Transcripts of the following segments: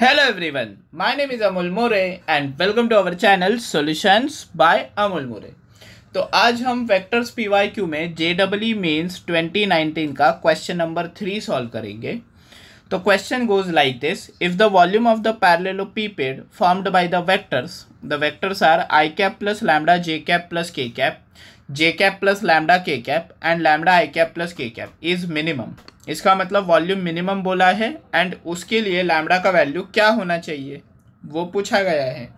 hello everyone my name is Amol More and welcome to our channel solutions by Amol More तो आज हम vectors PYQ में J double mains nineteen का question number three solve करेंगे तो question goes like this if the volume of the parallelepiped formed by the vectors the vectors are I cap plus lambda J cap plus K cap J cap plus lambda K cap and lambda I cap plus K cap is minimum इसका मतलब volume minimum बोला है and उसके लिए lambda का value क्या होना चाहिए वो पूछा गया है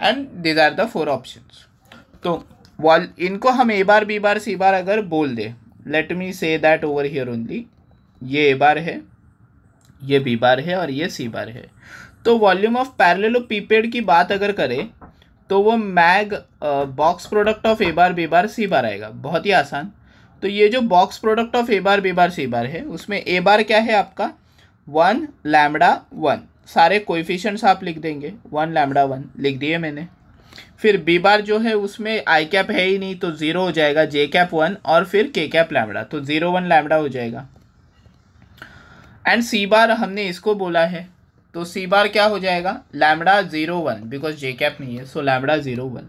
and these are the four option तो वॉल इनको हम ए बार बी बार सी बार अगर बोल दे let me say that over here only ये ए बार है ये बी बार है और ये सी बार है तो वॉल्यूम ऑफ पैरलो पीपेड की बात अगर करें तो वो मैग box product of A bar B bar C bar आएगा बहुत ही आसान तो ये जो box product of A bar B bar C bar है उसमें ए बार क्या है आपका वन लैमडा वन सारे कोइफिशेंट्स आप लिख देंगे वन लैमडा वन लिख दिए मैंने फिर बी बार जो है उसमें आई कैप है ही नहीं तो ज़ीरो हो जाएगा जे कैप वन और फिर के कैप लैमडा तो ज़ीरो वन लैमडा हो जाएगा एंड सी बार हमने इसको बोला है तो सी बार क्या हो जाएगा lambda zero one because J cap नहीं है सो लैमडा ज़ीरो वन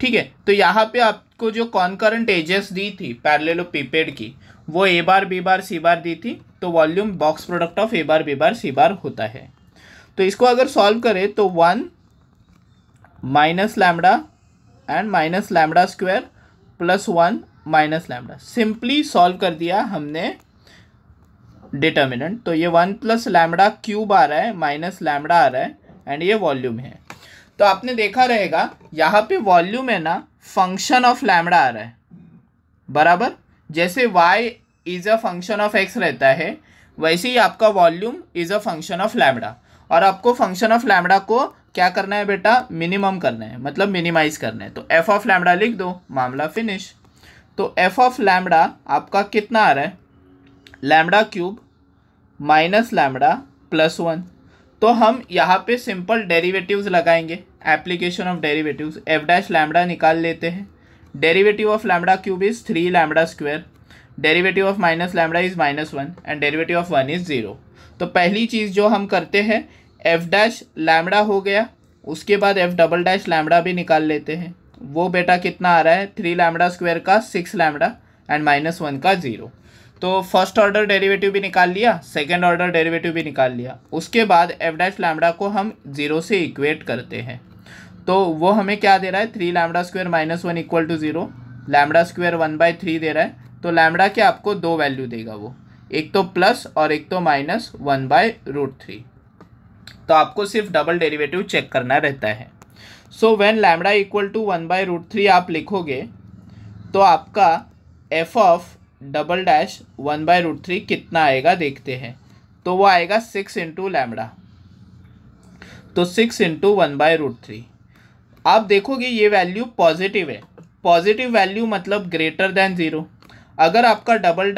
ठीक है तो यहाँ पे आपको जो कॉन्करेंट एजेस दी थी पीपेड की वो ए बार बी बार सी बार दी थी तो volume box product of A bar B bar C bar होता है तो इसको अगर सॉल्व करें तो one minus lambda and minus lambda square plus one minus lambda simply solve कर दिया हमने डिटर्मिनेंट तो ये वन प्लस लैमडा क्यूब आ रहा है माइनस लैमडा आ रहा है एंड ये वॉल्यूम है तो आपने देखा रहेगा यहाँ पे वॉल्यूम है ना फंक्शन ऑफ लैमडा आ रहा है बराबर जैसे y is a function of x रहता है वैसे ही आपका volume is a function of lambda और आपको फंक्शन ऑफ लैमडा को क्या करना है बेटा मिनिमम करना है मतलब मिनिमाइज करना है तो एफ ऑफ लैमडा लिख दो मामला फिनिश तो एफ ऑफ लैमडा आपका कितना आ रहा है lambda cube minus lambda plus one तो हम यहाँ पे सिंपल डेरिवेटिव्स लगाएंगे application of derivatives F dash lambda निकाल लेते हैं derivative of lambda cube is three lambda square derivative of minus lambda is minus one and derivative of one is zero तो पहली चीज़ जो हम करते हैं एफ डैश लैमडा हो गया उसके बाद एफ डबल डैश लैमडा भी निकाल लेते हैं वो बेटा कितना आ रहा है थ्री लैमडा स्क्वायर का six lambda and minus one का ज़ीरो तो फर्स्ट ऑर्डर डेरिवेटिव भी निकाल लिया सेकेंड ऑर्डर डेरिवेटिव भी निकाल लिया उसके बाद एवडाइस लैमडा को हम जीरो से इक्वेट करते हैं तो वो हमें क्या दे रहा है three lambda square minus one equal to zero lambda square one by three दे रहा है तो लैमडा के आपको दो वैल्यू देगा वो एक तो प्लस और एक तो minus one by root three तो आपको सिर्फ डबल डेरिवेटिव चेक करना रहता है so when lambda equal to one by root three आप लिखोगे तो आपका F of double dash one by root three कितना आएगा देखते हैं तो वो आएगा सिक्स इंटू लैमडा तो six into one by root three आप देखोगे ये वैल्यू पॉजिटिव है पॉजिटिव वैल्यू मतलब ग्रेटर देन ज़ीरो अगर आपका डबल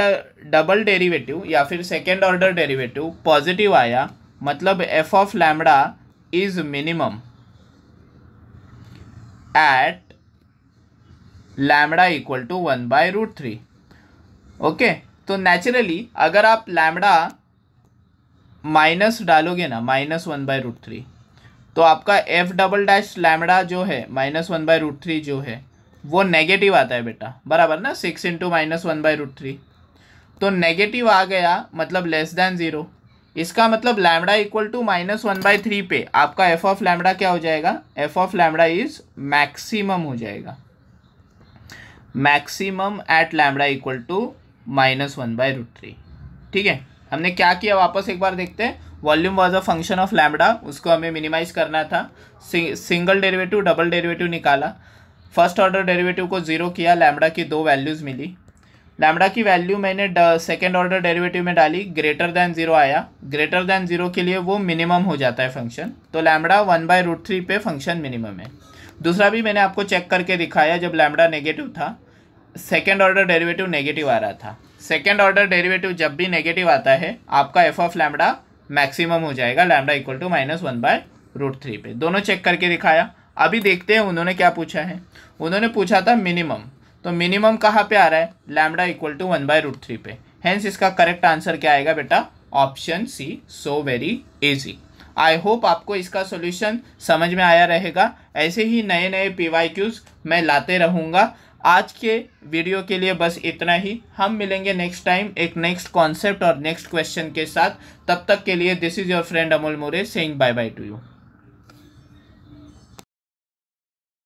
डबल डेरिवेटिव या फिर सेकेंड ऑर्डर डेरिवेटिव पॉजिटिव आया मतलब F of lambda is minimum at lambda equal to one by root three okay तो नेचुरली अगर आप लैमडा माइनस डालोगे ना minus one by root three तो आपका एफ डबल डैश लैमडा जो है minus one by root three जो है वो नेगेटिव आता है बेटा बराबर ना six into minus one by root three तो नेगेटिव आ गया मतलब लेस देन ज़ीरो इसका मतलब lambda equal to minus one by three पे आपका एफ ऑफ लैमडा क्या हो जाएगा F of lambda is maximum हो जाएगा maximum at lambda equal to minus one by root three ठीक है हमने क्या किया वापस एक बार देखते हैं volume was a function of lambda उसको हमें मिनिमाइज करना था सिंगल डेरिवेटिव डबल डेरिवेटिव निकाला फर्स्ट ऑर्डर डेरिवेटिव को ज़ीरो किया लैमडा की दो वैल्यूज़ मिली लैमडा की वैल्यू मैंने सेकेंड ऑर्डर डेरिवेटिव में डाली ग्रेटर दैन जीरो आया ग्रेटर दैन जीरो के लिए वो मिनिमम हो जाता है फंक्शन तो lambda one by root three पे फंक्शन मिनिमम है दूसरा भी मैंने आपको चेक करके दिखाया जब लैमडा नेगेटिव था सेकेंड ऑर्डर डेरिवेटिव नेगेटिव आ रहा था सेकेंड ऑर्डर डेरिवेटिव जब भी नेगेटिव आता है आपका एफ ऑफ लैमडा मैक्सिमम हो जाएगा lambda equal to minus one by root three पे दोनों चेक करके दिखाया अभी देखते हैं उन्होंने क्या पूछा है उन्होंने पूछा था मिनिमम तो मिनिमम कहाँ पे आ रहा है lambda equal to one by root three पे हैंस इसका करेक्ट आंसर क्या आएगा बेटा option C so very easy I hope आपको इसका सोल्यूशन समझ में आया रहेगा ऐसे ही नए नए पी मैं लाते रहूँगा आज के वीडियो के लिए बस इतना ही हम मिलेंगे नेक्स्ट टाइम एक नेक्स्ट कॉन्सेप्ट और नेक्स्ट क्वेश्चन के साथ तब तक के लिए this is your friend Amol More saying bye bye to you